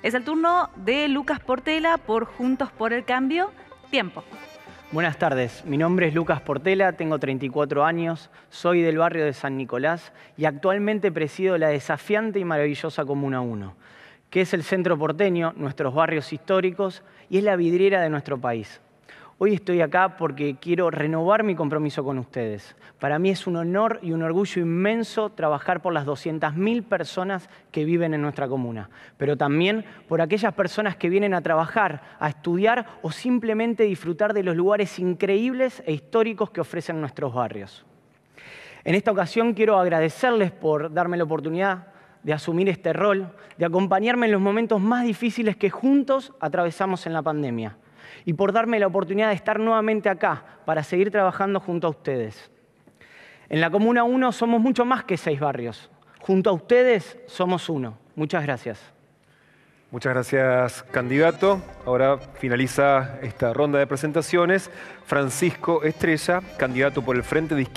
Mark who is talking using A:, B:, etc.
A: Es el turno de Lucas Portela por Juntos por el Cambio. Tiempo.
B: Buenas tardes, mi nombre es Lucas Portela, tengo 34 años, soy del barrio de San Nicolás y actualmente presido la desafiante y maravillosa Comuna 1, que es el centro porteño, nuestros barrios históricos y es la vidriera de nuestro país. Hoy estoy acá porque quiero renovar mi compromiso con ustedes. Para mí es un honor y un orgullo inmenso trabajar por las 200.000 personas que viven en nuestra comuna, pero también por aquellas personas que vienen a trabajar, a estudiar o simplemente disfrutar de los lugares increíbles e históricos que ofrecen nuestros barrios. En esta ocasión quiero agradecerles por darme la oportunidad de asumir este rol, de acompañarme en los momentos más difíciles que juntos atravesamos en la pandemia y por darme la oportunidad de estar nuevamente acá para seguir trabajando junto a ustedes. En la Comuna 1 somos mucho más que seis barrios. Junto a ustedes somos uno. Muchas gracias.
A: Muchas gracias, candidato. Ahora finaliza esta ronda de presentaciones. Francisco Estrella, candidato por el Frente de Izquierda.